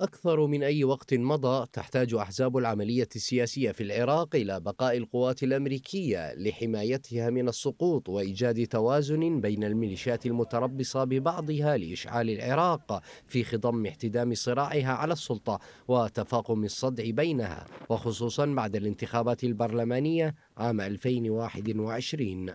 أكثر من أي وقت مضى تحتاج أحزاب العملية السياسية في العراق إلى بقاء القوات الأمريكية لحمايتها من السقوط وإيجاد توازن بين الميليشيات المتربصة ببعضها لإشعال العراق في خضم احتدام صراعها على السلطة وتفاقم الصدع بينها وخصوصا بعد الانتخابات البرلمانية عام 2021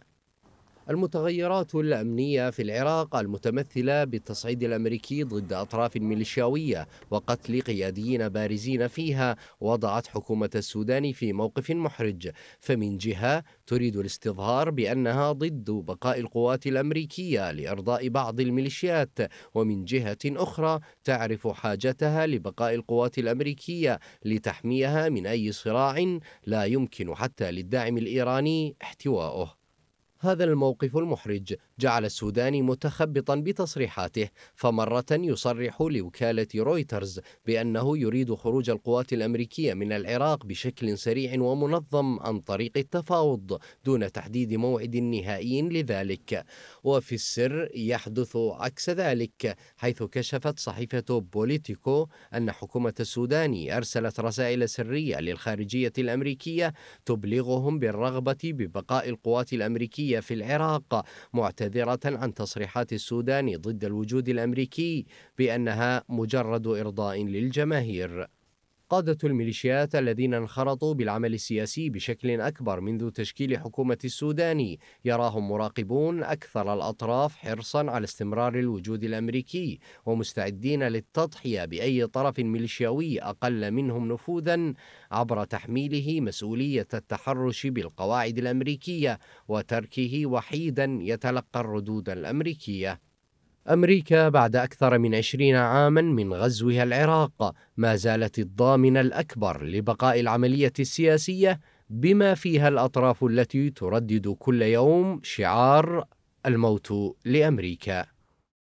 المتغيرات الأمنية في العراق المتمثلة بالتصعيد الأمريكي ضد أطراف ميليشياوية وقتل قياديين بارزين فيها وضعت حكومة السودان في موقف محرج فمن جهة تريد الاستظهار بأنها ضد بقاء القوات الأمريكية لإرضاء بعض الميليشيات ومن جهة أخرى تعرف حاجتها لبقاء القوات الأمريكية لتحميها من أي صراع لا يمكن حتى للداعم الإيراني احتواؤه هذا الموقف المحرج جعل السوداني متخبطا بتصريحاته فمرة يصرح لوكالة رويترز بأنه يريد خروج القوات الأمريكية من العراق بشكل سريع ومنظم عن طريق التفاوض دون تحديد موعد نهائي لذلك وفي السر يحدث عكس ذلك حيث كشفت صحيفة بوليتيكو أن حكومة السوداني أرسلت رسائل سرية للخارجية الأمريكية تبلغهم بالرغبة ببقاء القوات الأمريكية الأمريكية في العراق معتذرة عن تصريحات السودان ضد الوجود الأمريكي بأنها مجرد إرضاء للجماهير قادة الميليشيات الذين انخرطوا بالعمل السياسي بشكل أكبر منذ تشكيل حكومة السودان يراهم مراقبون أكثر الأطراف حرصا على استمرار الوجود الأمريكي ومستعدين للتضحية بأي طرف ميليشياوي أقل منهم نفوذا عبر تحميله مسؤولية التحرش بالقواعد الأمريكية وتركه وحيدا يتلقى الردود الأمريكية أمريكا بعد أكثر من عشرين عاما من غزوها العراق ما زالت الضامن الأكبر لبقاء العملية السياسية بما فيها الأطراف التي تردد كل يوم شعار الموت لأمريكا